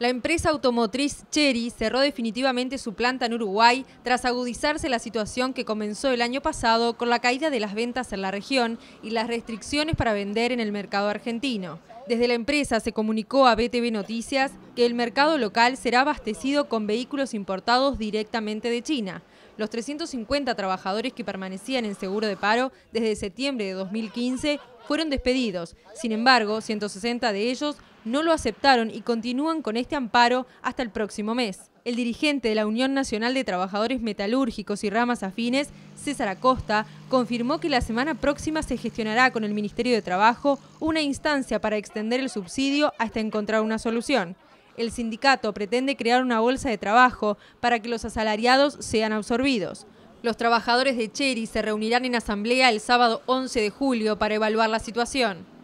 La empresa automotriz Chery cerró definitivamente su planta en Uruguay tras agudizarse la situación que comenzó el año pasado con la caída de las ventas en la región y las restricciones para vender en el mercado argentino. Desde la empresa se comunicó a BTV Noticias que el mercado local será abastecido con vehículos importados directamente de China. Los 350 trabajadores que permanecían en seguro de paro desde septiembre de 2015 fueron despedidos. Sin embargo, 160 de ellos no lo aceptaron y continúan con este amparo hasta el próximo mes. El dirigente de la Unión Nacional de Trabajadores Metalúrgicos y Ramas Afines, César Acosta, confirmó que la semana próxima se gestionará con el Ministerio de Trabajo una instancia para extender el subsidio hasta encontrar una solución. El sindicato pretende crear una bolsa de trabajo para que los asalariados sean absorbidos. Los trabajadores de Cheri se reunirán en asamblea el sábado 11 de julio para evaluar la situación.